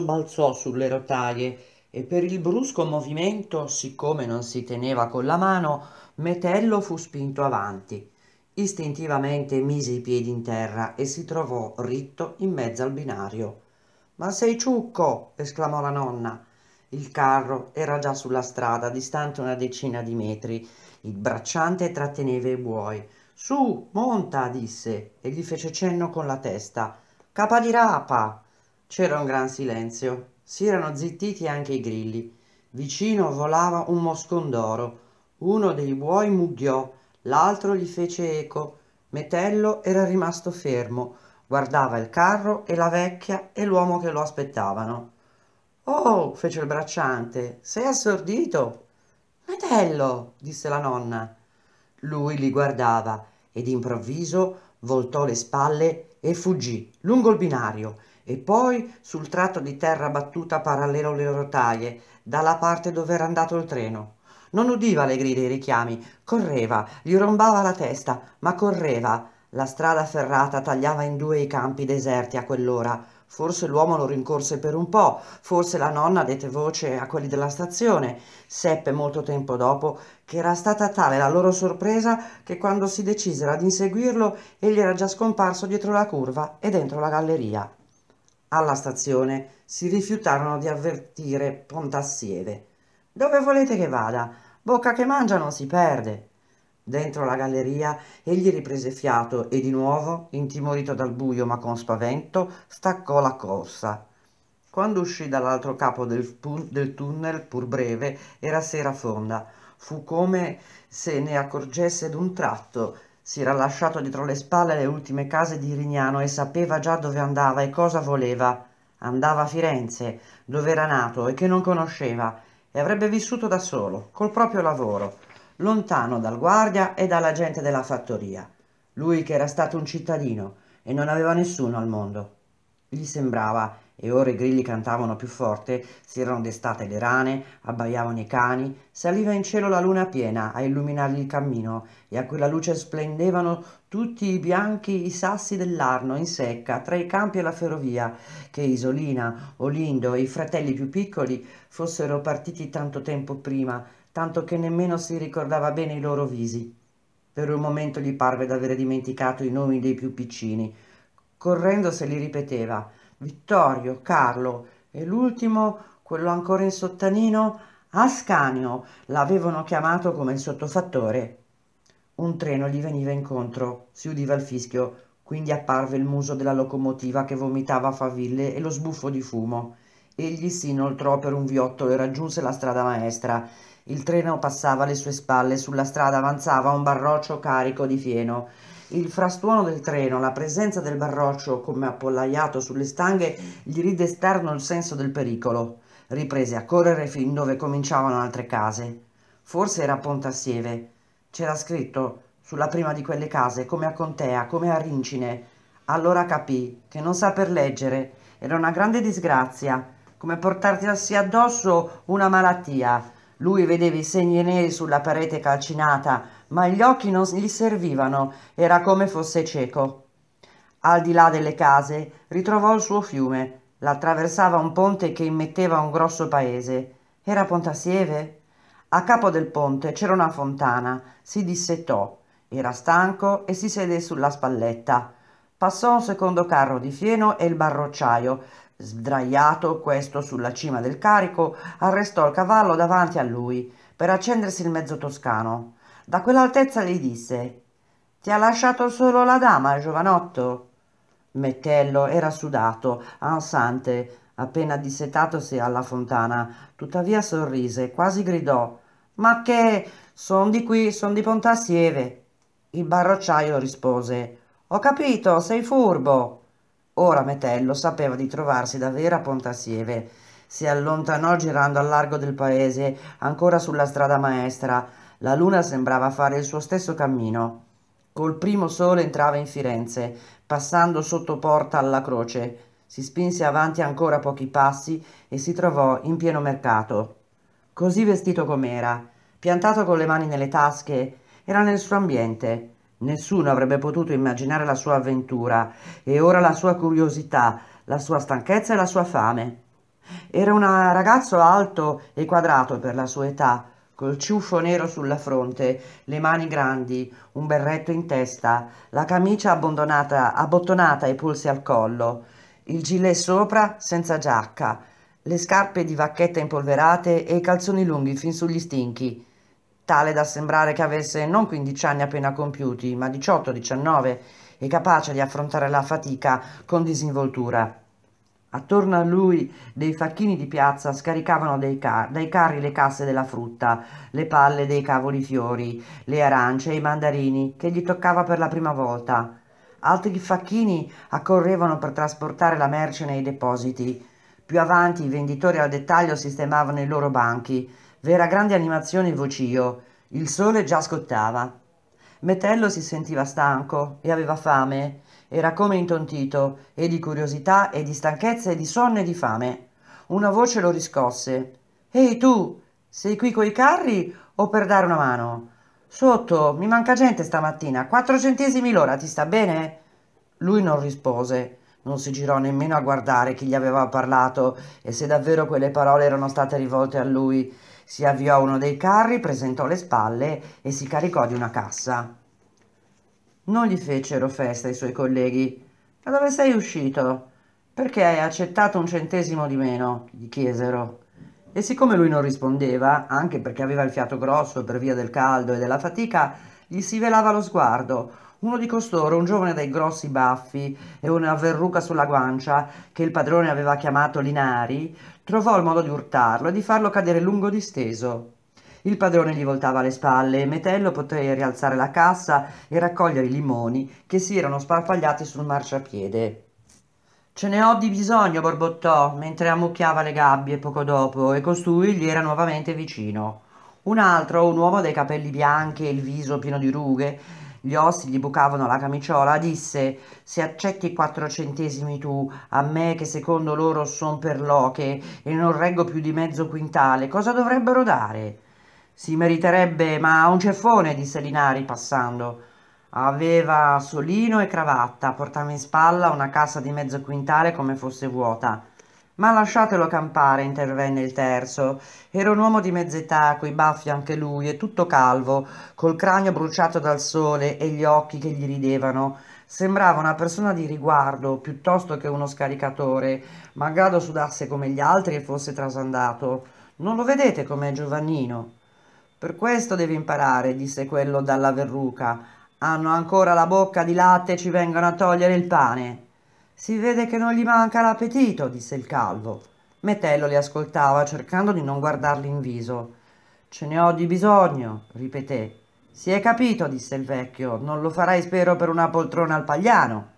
balzò sulle rotaie e per il brusco movimento, siccome non si teneva con la mano, Metello fu spinto avanti. Istintivamente mise i piedi in terra e si trovò ritto in mezzo al binario. Ma sei ciucco! esclamò la nonna. Il carro era già sulla strada, distante una decina di metri. Il bracciante tratteneva i buoi. Su, monta, disse, e gli fece cenno con la testa. Capa di rapa! C'era un gran silenzio. Si erano zittiti anche i grilli. Vicino volava un moscon d'oro. Uno dei buoi mugghiò, l'altro gli fece eco. Metello era rimasto fermo, guardava il carro e la vecchia e l'uomo che lo aspettavano. Oh, fece il bracciante, sei assordito? Metello, disse la nonna. Lui li guardava e d'improvviso voltò le spalle e fuggì lungo il binario e poi sul tratto di terra battuta parallelo alle rotaie, dalla parte dove era andato il treno. Non udiva le grida e i richiami, correva, gli rombava la testa, ma correva. La strada ferrata tagliava in due i campi deserti a quell'ora. Forse l'uomo lo rincorse per un po', forse la nonna dette voce a quelli della stazione. Seppe molto tempo dopo che era stata tale la loro sorpresa che quando si decisero ad inseguirlo egli era già scomparso dietro la curva e dentro la galleria alla stazione si rifiutarono di avvertire Pontassieve. Dove volete che vada? Bocca che mangia non si perde. Dentro la galleria egli riprese fiato e di nuovo, intimorito dal buio ma con spavento, staccò la corsa. Quando uscì dall'altro capo del, del tunnel, pur breve, era sera fonda. Fu come se ne accorgesse d'un tratto si era lasciato dietro le spalle le ultime case di Rignano e sapeva già dove andava e cosa voleva. Andava a Firenze, dove era nato e che non conosceva, e avrebbe vissuto da solo, col proprio lavoro, lontano dal guardia e dalla gente della fattoria. Lui che era stato un cittadino e non aveva nessuno al mondo. Gli sembrava e ora i grilli cantavano più forte, si erano destate le rane, abbaiavano i cani, saliva in cielo la luna piena a illuminargli il cammino e a quella luce splendevano tutti i bianchi i sassi dell'Arno in secca tra i campi e la ferrovia, che Isolina, Olindo e i fratelli più piccoli fossero partiti tanto tempo prima, tanto che nemmeno si ricordava bene i loro visi. Per un momento gli parve d'avere dimenticato i nomi dei più piccini. Correndo se li ripeteva, Vittorio, Carlo e l'ultimo, quello ancora in sottanino, Ascanio, l'avevano chiamato come il sottofattore. Un treno gli veniva incontro, si udiva il fischio, quindi apparve il muso della locomotiva che vomitava faville e lo sbuffo di fumo. Egli si inoltrò per un viottolo e raggiunse la strada maestra. Il treno passava alle sue spalle, sulla strada avanzava un barroccio carico di fieno. Il frastuono del treno, la presenza del barroccio come appollaiato sulle stanghe gli ridestarono il senso del pericolo. Riprese a correre fin dove cominciavano altre case. Forse era a Pontassieve. C'era scritto sulla prima di quelle case, come a Contea, come a Rincine. Allora capì che non saper leggere era una grande disgrazia, come portarsi addosso una malattia. Lui vedeva i segni neri sulla parete calcinata, ma gli occhi non gli servivano, era come fosse cieco. Al di là delle case ritrovò il suo fiume, l'attraversava un ponte che immetteva un grosso paese. Era Pontasieve? A capo del ponte c'era una fontana, si dissettò, era stanco e si sedé sulla spalletta. Passò un secondo carro di fieno e il barrocciaio, sdraiato questo sulla cima del carico, arrestò il cavallo davanti a lui per accendersi il mezzo toscano. Da quell'altezza gli disse «Ti ha lasciato solo la dama, giovanotto?» Mettello era sudato, ansante, appena dissetatosi alla fontana, tuttavia sorrise, quasi gridò «Ma che? Son di qui, son di Pontassieve!» Il barrocciaio rispose «Ho capito, sei furbo!» Ora Metello sapeva di trovarsi davvero a Pontassieve. Si allontanò girando al largo del paese, ancora sulla strada maestra, la luna sembrava fare il suo stesso cammino. Col primo sole entrava in Firenze, passando sotto porta alla croce. Si spinse avanti ancora pochi passi e si trovò in pieno mercato. Così vestito com'era, piantato con le mani nelle tasche, era nel suo ambiente. Nessuno avrebbe potuto immaginare la sua avventura e ora la sua curiosità, la sua stanchezza e la sua fame. Era un ragazzo alto e quadrato per la sua età, col ciuffo nero sulla fronte, le mani grandi, un berretto in testa, la camicia abbottonata ai polsi al collo, il gilet sopra senza giacca, le scarpe di vacchetta impolverate e i calzoni lunghi fin sugli stinchi, tale da sembrare che avesse non 15 anni appena compiuti, ma 18-19 e capace di affrontare la fatica con disinvoltura. Attorno a lui dei facchini di piazza scaricavano dai, car dai carri le casse della frutta, le palle dei cavoli fiori, le arance e i mandarini che gli toccava per la prima volta. Altri facchini accorrevano per trasportare la merce nei depositi. Più avanti i venditori al dettaglio sistemavano i loro banchi. Vera grande animazione e vocio. Il sole già scottava. Metello si sentiva stanco e aveva fame era come intontito, e di curiosità, e di stanchezza, e di sonno, e di fame. Una voce lo riscosse. «Ehi tu, sei qui coi carri o per dare una mano?» «Sotto, mi manca gente stamattina, quattro centesimi l'ora, ti sta bene?» Lui non rispose. Non si girò nemmeno a guardare chi gli aveva parlato e se davvero quelle parole erano state rivolte a lui. Si avviò a uno dei carri, presentò le spalle e si caricò di una cassa. Non gli fecero festa i suoi colleghi. Da dove sei uscito? Perché hai accettato un centesimo di meno? gli chiesero. E siccome lui non rispondeva, anche perché aveva il fiato grosso per via del caldo e della fatica, gli si velava lo sguardo. Uno di costoro, un giovane dai grossi baffi e una verruca sulla guancia, che il padrone aveva chiamato Linari, trovò il modo di urtarlo e di farlo cadere lungo disteso. Il padrone gli voltava le spalle e Metello poté rialzare la cassa e raccogliere i limoni che si erano sparpagliati sul marciapiede. Ce ne ho di bisogno, borbottò, mentre ammucchiava le gabbie poco dopo, e costui gli era nuovamente vicino. Un altro, un uomo dai capelli bianchi e il viso pieno di rughe, gli ossi gli bucavano la camiciola, disse «Se accetti quattro centesimi tu, a me che secondo loro son per loche e non reggo più di mezzo quintale, cosa dovrebbero dare?» Si meriterebbe ma un ceffone, disse Linari passando. Aveva solino e cravatta, portava in spalla una cassa di mezzo quintale come fosse vuota. Ma lasciatelo campare, intervenne il terzo. Era un uomo di mezz'età, coi baffi anche lui, e tutto calvo, col cranio bruciato dal sole e gli occhi che gli ridevano. Sembrava una persona di riguardo, piuttosto che uno scaricatore, malgrado sudasse come gli altri e fosse trasandato. Non lo vedete com'è giovannino, per questo devi imparare, disse quello dalla verruca. Hanno ancora la bocca di latte e ci vengono a togliere il pane. Si vede che non gli manca l'appetito, disse il calvo. Metello li ascoltava, cercando di non guardarli in viso. Ce ne ho di bisogno, ripeté. Si è capito, disse il vecchio, non lo farai spero per una poltrona al pagliano.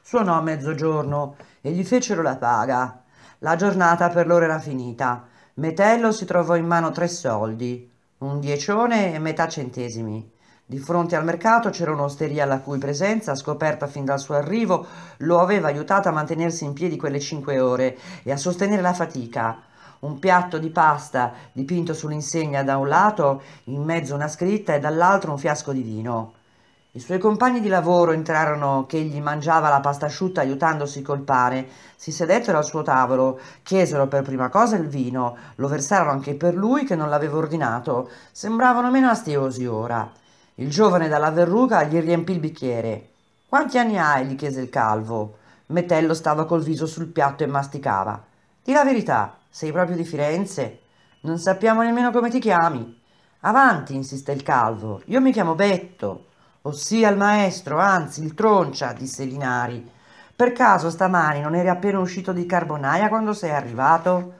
Suonò a mezzogiorno e gli fecero la paga. La giornata per loro era finita. Metello si trovò in mano tre soldi, un diecione e metà centesimi. Di fronte al mercato c'era un'osteria la cui presenza, scoperta fin dal suo arrivo, lo aveva aiutata a mantenersi in piedi quelle cinque ore e a sostenere la fatica. Un piatto di pasta dipinto sull'insegna da un lato, in mezzo una scritta e dall'altro un fiasco di vino. I suoi compagni di lavoro entrarono che egli mangiava la pasta asciutta aiutandosi col pane, si sedettero al suo tavolo, chiesero per prima cosa il vino, lo versarono anche per lui che non l'aveva ordinato, sembravano meno astiosi ora. Il giovane dalla verruga gli riempì il bicchiere. Quanti anni hai? gli chiese il calvo. Metello stava col viso sul piatto e masticava. Di la verità, sei proprio di Firenze? Non sappiamo nemmeno come ti chiami. Avanti, insiste il calvo. Io mi chiamo Betto ossia il maestro, anzi il troncia, disse Linari. Per caso stamani non eri appena uscito di carbonaia quando sei arrivato?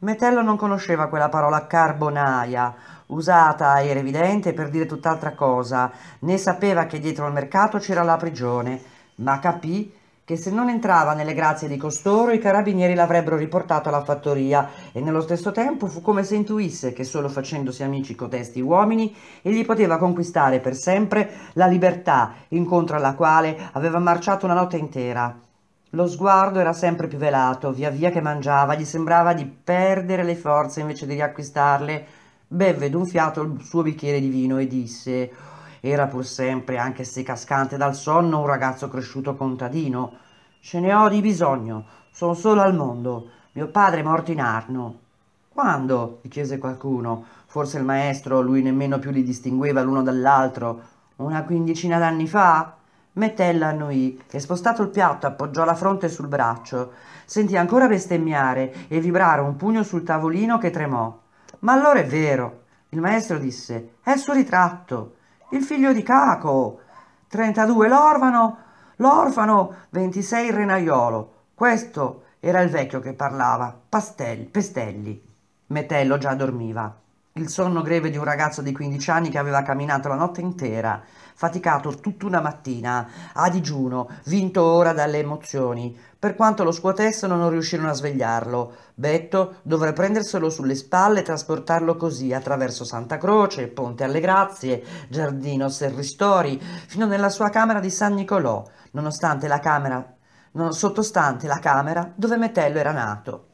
Metello non conosceva quella parola carbonaia, usata, era evidente, per dire tutt'altra cosa, né sapeva che dietro al mercato c'era la prigione, ma capì che se non entrava nelle grazie di costoro i carabinieri l'avrebbero riportato alla fattoria e nello stesso tempo fu come se intuisse che solo facendosi amici codesti uomini egli poteva conquistare per sempre la libertà incontro alla quale aveva marciato una notte intera. Lo sguardo era sempre più velato, via via che mangiava, gli sembrava di perdere le forze invece di riacquistarle. Bevve d'un fiato il suo bicchiere di vino e disse era pur sempre, anche se cascante dal sonno, un ragazzo cresciuto contadino. Ce ne ho di bisogno, sono solo al mondo. Mio padre è morto in Arno. Quando? gli chiese qualcuno. Forse il maestro, lui nemmeno più li distingueva l'uno dall'altro. Una quindicina d'anni fa? Metella annuì e spostato il piatto appoggiò la fronte sul braccio. Sentì ancora bestemmiare e vibrare un pugno sul tavolino che tremò. Ma allora è vero. Il maestro disse: È il suo ritratto il figlio di Caco, 32 l'orfano, l'orfano 26 il renaiolo. Questo era il vecchio che parlava, Pastel, Pestelli. Metello già dormiva il sonno greve di un ragazzo di 15 anni che aveva camminato la notte intera, faticato tutta una mattina, a digiuno, vinto ora dalle emozioni. Per quanto lo scuotessero non riuscirono a svegliarlo. Betto dovrà prenderselo sulle spalle e trasportarlo così attraverso Santa Croce, Ponte alle Grazie, Giardino Serristori, fino nella sua camera di San Nicolò, nonostante la camera, non, sottostante la camera dove Metello era nato.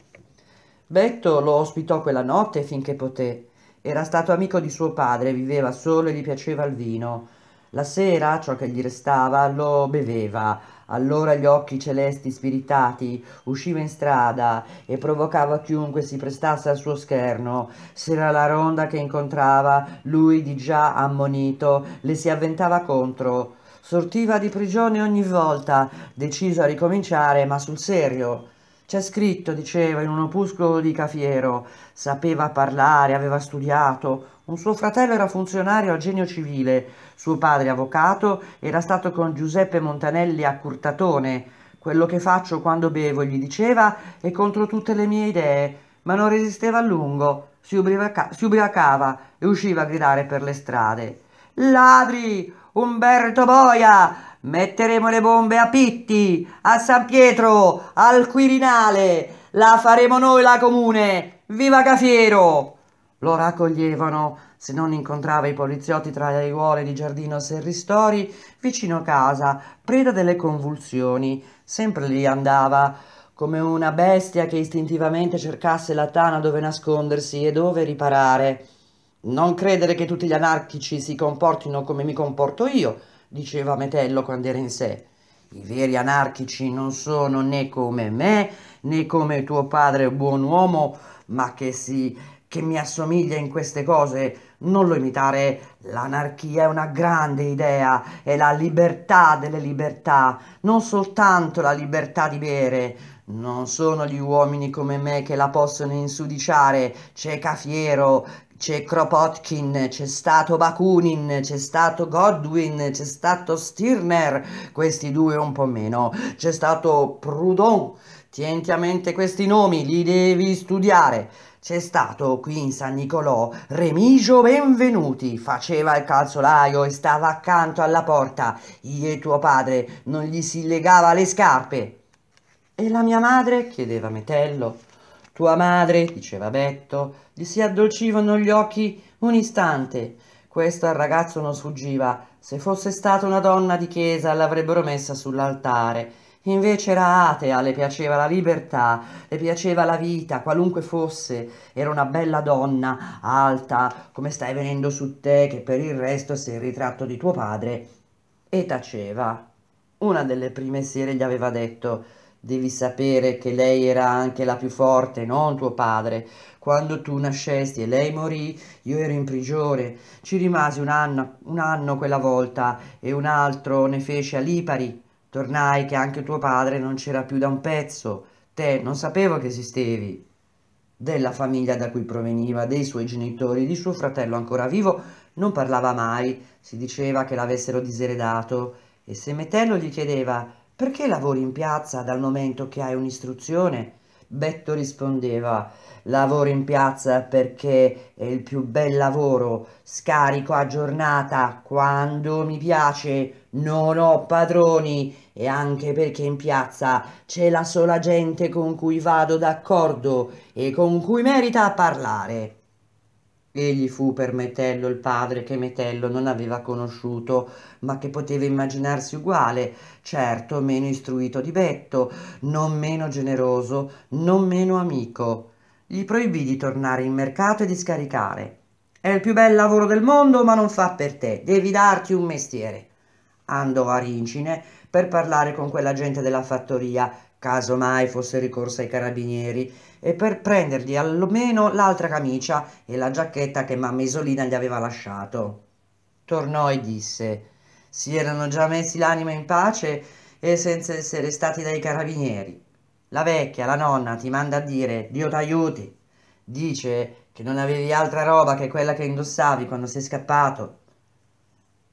Betto lo ospitò quella notte finché poté era stato amico di suo padre, viveva solo e gli piaceva il vino. La sera, ciò che gli restava, lo beveva. Allora gli occhi celesti spiritati usciva in strada e provocava chiunque si prestasse al suo scherno. S'era la ronda che incontrava, lui di già ammonito, le si avventava contro. Sortiva di prigione ogni volta, deciso a ricominciare, ma sul serio. C'è scritto, diceva, in un opuscolo di Cafiero, sapeva parlare, aveva studiato. Un suo fratello era funzionario a genio civile, suo padre avvocato, era stato con Giuseppe Montanelli a Curtatone. Quello che faccio quando bevo, gli diceva, è contro tutte le mie idee, ma non resisteva a lungo, si, ubriaca si ubriacava e usciva a gridare per le strade. Ladri! Umberto Boia! Metteremo le bombe a Pitti, a San Pietro, al Quirinale. La faremo noi la comune. Viva Cafiero! Lo raccoglievano se non incontrava i poliziotti tra le ruole di Giardino Serristori, vicino casa, preda delle convulsioni. Sempre lì andava, come una bestia che istintivamente cercasse la tana dove nascondersi e dove riparare. Non credere che tutti gli anarchici si comportino come mi comporto io, diceva Metello quando era in sé. I veri anarchici non sono né come me, né come tuo padre buon uomo, ma che, si, che mi assomiglia in queste cose. Non lo imitare, l'anarchia è una grande idea, è la libertà delle libertà, non soltanto la libertà di bere, non sono gli uomini come me che la possono insudiciare, c'è Cafiero c'è Kropotkin, c'è stato Bakunin, c'è stato Godwin, c'è stato Stirner, questi due un po' meno, c'è stato Proudhon, tienti a mente questi nomi, li devi studiare. C'è stato qui in San Nicolò Remigio Benvenuti, faceva il calzolaio e stava accanto alla porta. Io e tuo padre non gli si legava le scarpe. E la mia madre? chiedeva Metello. Tua madre, diceva Betto, gli si addolcivano gli occhi un istante. Questo al ragazzo non sfuggiva. Se fosse stata una donna di chiesa l'avrebbero messa sull'altare. Invece era atea, le piaceva la libertà, le piaceva la vita, qualunque fosse. Era una bella donna, alta, come stai venendo su te, che per il resto sei il ritratto di tuo padre. E taceva. Una delle prime sere gli aveva detto devi sapere che lei era anche la più forte, non tuo padre. Quando tu nascesti e lei morì, io ero in prigione. Ci rimasi un anno, un anno quella volta e un altro ne fece a Lipari. Tornai che anche tuo padre non c'era più da un pezzo. Te non sapevo che esistevi. Della famiglia da cui proveniva, dei suoi genitori, di suo fratello ancora vivo, non parlava mai. Si diceva che l'avessero diseredato. E se Metello gli chiedeva perché lavori in piazza dal momento che hai un'istruzione? Betto rispondeva, lavoro in piazza perché è il più bel lavoro, scarico a giornata quando mi piace, non ho padroni e anche perché in piazza c'è la sola gente con cui vado d'accordo e con cui merita parlare. Egli fu per Metello il padre che Metello non aveva conosciuto, ma che poteva immaginarsi uguale, certo meno istruito di Betto, non meno generoso, non meno amico. Gli proibì di tornare in mercato e di scaricare. È il più bel lavoro del mondo, ma non fa per te, devi darti un mestiere. Andò a Rincine per parlare con quella gente della fattoria caso fosse ricorso ai carabinieri, e per prendergli almeno l'altra camicia e la giacchetta che mamma Isolina gli aveva lasciato. Tornò e disse si erano già messi l'anima in pace e senza essere stati dai carabinieri. La vecchia, la nonna, ti manda a dire Dio t'aiuti. Dice che non avevi altra roba che quella che indossavi quando sei scappato.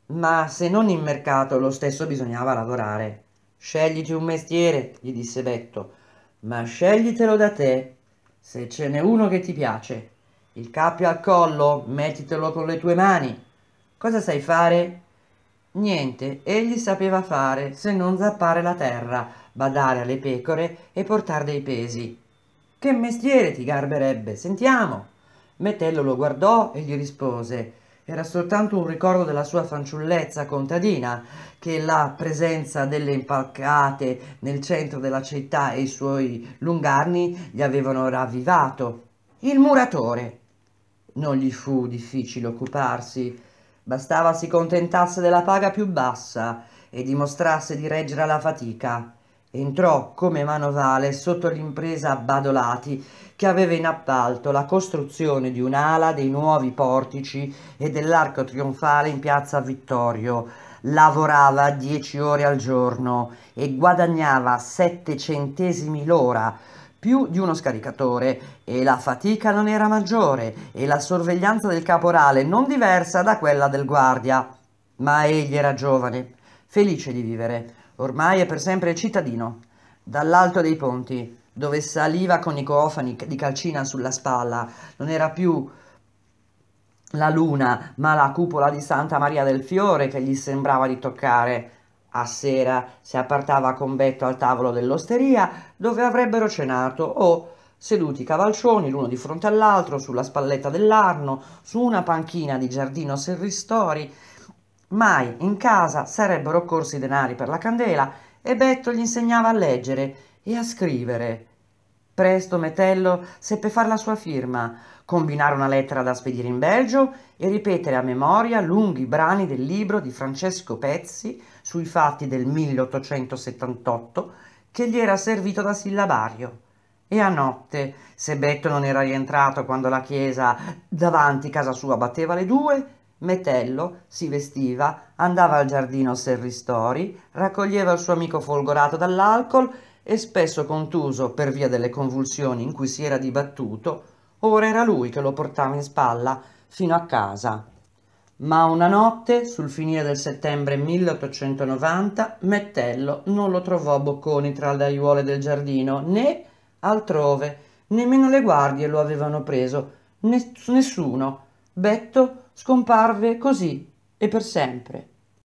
Ma se non in mercato lo stesso bisognava lavorare. Scegliti un mestiere, gli disse Betto, ma sceglitelo da te, se ce n'è uno che ti piace. Il cappio al collo, mettitelo con le tue mani. Cosa sai fare? Niente, egli sapeva fare se non zappare la terra, badare alle pecore e portare dei pesi. Che mestiere ti garberebbe? Sentiamo. Metello lo guardò e gli rispose era soltanto un ricordo della sua fanciullezza contadina, che la presenza delle impalcate nel centro della città e i suoi lungarni gli avevano ravvivato. Il muratore. Non gli fu difficile occuparsi, bastava si contentasse della paga più bassa e dimostrasse di reggere alla fatica. Entrò come manovale sotto l'impresa Badolati che aveva in appalto la costruzione di un'ala dei nuovi portici e dell'arco trionfale in piazza Vittorio. Lavorava dieci ore al giorno e guadagnava sette centesimi l'ora, più di uno scaricatore e la fatica non era maggiore e la sorveglianza del caporale non diversa da quella del guardia. Ma egli era giovane, felice di vivere Ormai è per sempre cittadino. Dall'alto dei ponti, dove saliva con i cofani di calcina sulla spalla, non era più la luna, ma la cupola di Santa Maria del Fiore che gli sembrava di toccare. A sera si appartava con Betto al tavolo dell'osteria, dove avrebbero cenato o seduti cavalcioni l'uno di fronte all'altro sulla spalletta dell'Arno, su una panchina di giardino serristori, Mai in casa sarebbero corsi denari per la candela e Betto gli insegnava a leggere e a scrivere. Presto Metello seppe far la sua firma, combinare una lettera da spedire in Belgio e ripetere a memoria lunghi brani del libro di Francesco Pezzi sui fatti del 1878 che gli era servito da sillabario. E a notte, se Betto non era rientrato quando la chiesa davanti casa sua batteva le due, Metello, si vestiva, andava al giardino Serristori, raccoglieva il suo amico folgorato dall'alcol e spesso contuso per via delle convulsioni in cui si era dibattuto, ora era lui che lo portava in spalla fino a casa. Ma una notte, sul finire del settembre 1890, Mettello non lo trovò a bocconi tra le aiuole del giardino, né altrove, nemmeno le guardie lo avevano preso, nessuno. Betto scomparve così e per sempre.